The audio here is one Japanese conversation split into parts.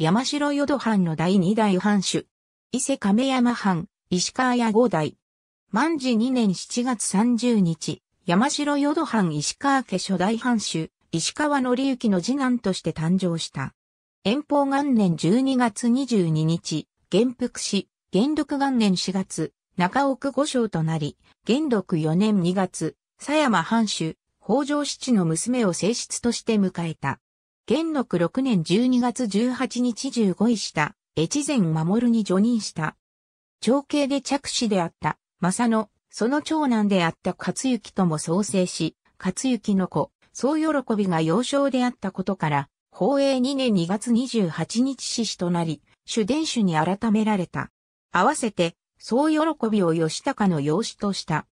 山城淀藩の第二代藩主、伊勢亀山藩、石川屋五代。万治2年7月30日、山城淀藩石川家初代藩主、石川則之の次男として誕生した。遠方元年12月22日、元服し、元禄元年4月、中奥五章となり、元禄4年2月、佐山藩主、北条七の娘を正室として迎えた。元禄6年12月18日15位下、越前守に助任した。長兄で着手であった、正野、その長男であった勝幸とも創生し、勝幸の子、総喜びが幼少であったことから、宝永2年2月28日死死となり、主伝主に改められた。合わせて、総喜びを吉高の養子とした。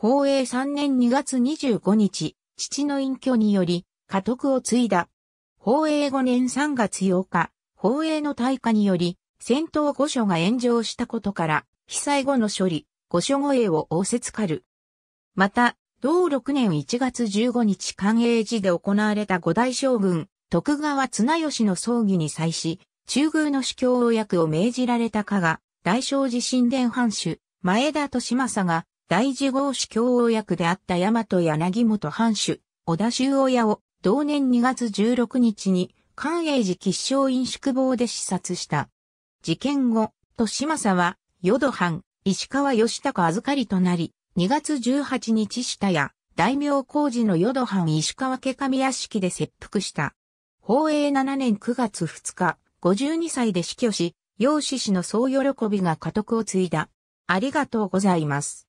宝永3年2月25日、父の隠居により、家督を継いだ。宝永5年3月8日、宝永の大火により、戦闘御所が炎上したことから、被災後の処理、御所護衛を仰せつかる。また、同6年1月15日寛永寺で行われた五大将軍、徳川綱吉の葬儀に際し、中宮の司教役を命じられたかが、大正寺神殿藩主、前田利政が、大事号主教役であった大和柳本藩主、小田修親を、同年2月16日に関永寺吉祥院宿坊で視察した。事件後、島さは、淀藩、石川義高預かりとなり、2月18日下や、大名工事の淀藩石川家上屋敷で切腹した。宝永7年9月2日、52歳で死去し、養子氏の総喜びが家督を継いだ。ありがとうございます。